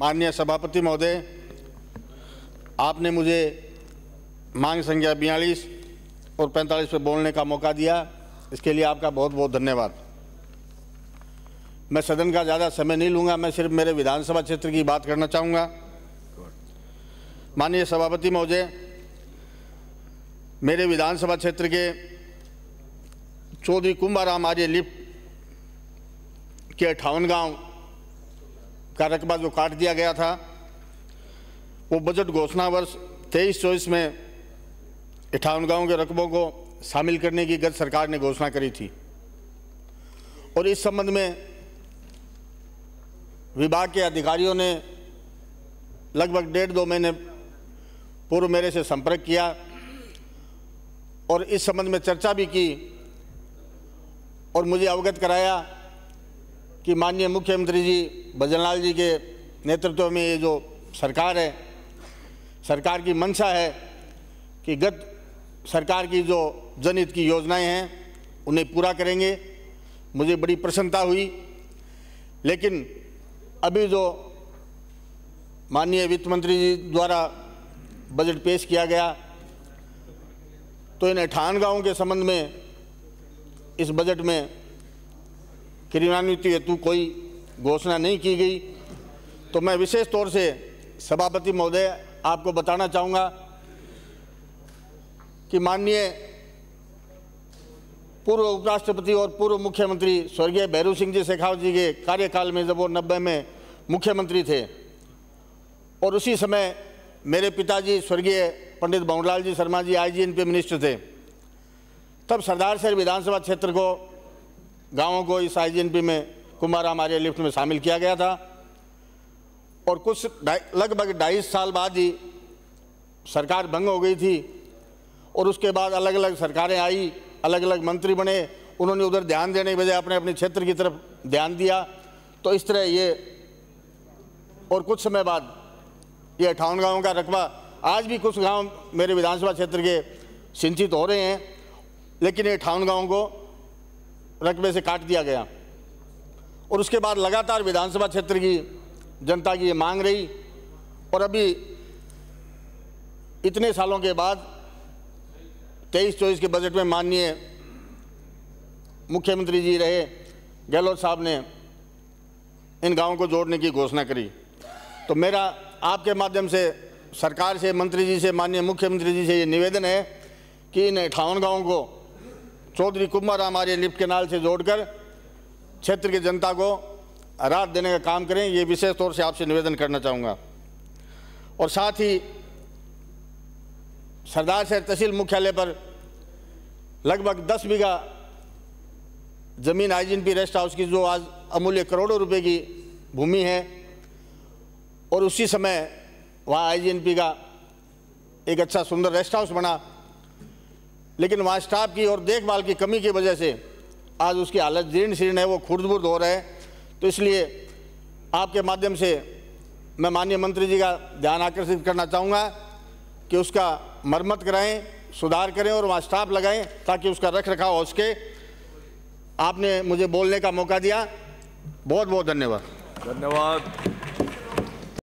माननीय सभापति महोदय आपने मुझे मांग संख्या बयालीस और 45 पर बोलने का मौका दिया इसके लिए आपका बहुत बहुत धन्यवाद मैं सदन का ज़्यादा समय नहीं लूँगा मैं सिर्फ मेरे विधानसभा क्षेत्र की बात करना चाहूँगा माननीय सभापति महोदय मेरे विधानसभा क्षेत्र के चौधरी कुंभाराम आर्य लिप के अठावन गांव बाद जो काट दिया गया था वो बजट घोषणा वर्ष तेईस चौबीस में अठावन गाँव के रकबों को शामिल करने की गत सरकार ने घोषणा करी थी और इस संबंध में विभाग के अधिकारियों ने लगभग डेढ़ दो महीने पूर्व मेरे से संपर्क किया और इस संबंध में चर्चा भी की और मुझे अवगत कराया कि माननीय मुख्यमंत्री जी भजनलाल जी के नेतृत्व में ये जो सरकार है सरकार की मंशा है कि गत सरकार की जो जनहित की योजनाएं हैं उन्हें पूरा करेंगे मुझे बड़ी प्रसन्नता हुई लेकिन अभी जो माननीय वित्त मंत्री जी द्वारा बजट पेश किया गया तो इन अठान गाँव के संबंध में इस बजट में क्रियान्विति हेतु कोई घोषणा नहीं की गई तो मैं विशेष तौर से सभापति महोदय आपको बताना चाहूँगा कि माननीय पूर्व उपराष्ट्रपति और पूर्व मुख्यमंत्री स्वर्गीय भैरू सिंह जी शेखावत जी के कार्यकाल में जब वो नब्बे में मुख्यमंत्री थे और उसी समय मेरे पिताजी स्वर्गीय Pandit Bhawanlal ji Sharma ji I G minister थे तब सरदार शहर विधानसभा क्षेत्र को गांवों को इस आईजीएनपी में कुमार हमारे लिफ्ट में शामिल किया गया था और कुछ लगभग ढाई साल बाद ही सरकार भंग हो गई थी और उसके बाद अलग अलग सरकारें आई अलग अलग मंत्री बने उन्होंने उधर ध्यान देने की बजाय अपने अपने क्षेत्र की तरफ ध्यान दिया तो इस तरह ये और कुछ समय बाद ये अठावन गाँव का रकबा आज भी कुछ गांव मेरे विधानसभा क्षेत्र के सिंचित हो रहे हैं लेकिन ये अठावन गाँव को रकबे से काट दिया गया और उसके बाद लगातार विधानसभा क्षेत्र की जनता की ये मांग रही और अभी इतने सालों के बाद तेईस चौबीस के बजट में माननीय मुख्यमंत्री जी रहे गहलोत साहब ने इन गांवों को जोड़ने की घोषणा करी तो मेरा आपके माध्यम से सरकार से मंत्री जी से माननीय मुख्यमंत्री जी से ये निवेदन है कि इन अठावन गाँवों को चौधरी कुमार हमारे लिफ्ट केनाल से जोड़कर क्षेत्र की जनता को राहत देने का काम करें ये विशेष तौर से आपसे निवेदन करना चाहूँगा और साथ ही सरदार शहर तहसील मुख्यालय पर लगभग 10 बीघा ज़मीन आईजीएनपी रेस्ट हाउस की जो आज अमूल्य करोड़ों रुपए की भूमि है और उसी समय वहाँ आईजीएनपी का एक अच्छा सुंदर रेस्ट हाउस बना लेकिन वहाँ स्टाफ की और देखभाल की कमी की वजह से आज उसकी हालत जीर्ण शीर्ण है वो खुर्दबुर्द हो रहे हैं तो इसलिए आपके माध्यम से मैं माननीय मंत्री जी का ध्यान आकर्षित करना चाहूँगा कि उसका मरम्मत कराएं सुधार करें और वहाँ स्टाफ लगाएं ताकि उसका रख रखाव हो सके आपने मुझे बोलने का मौका दिया बहुत बहुत धन्यवाद धन्यवाद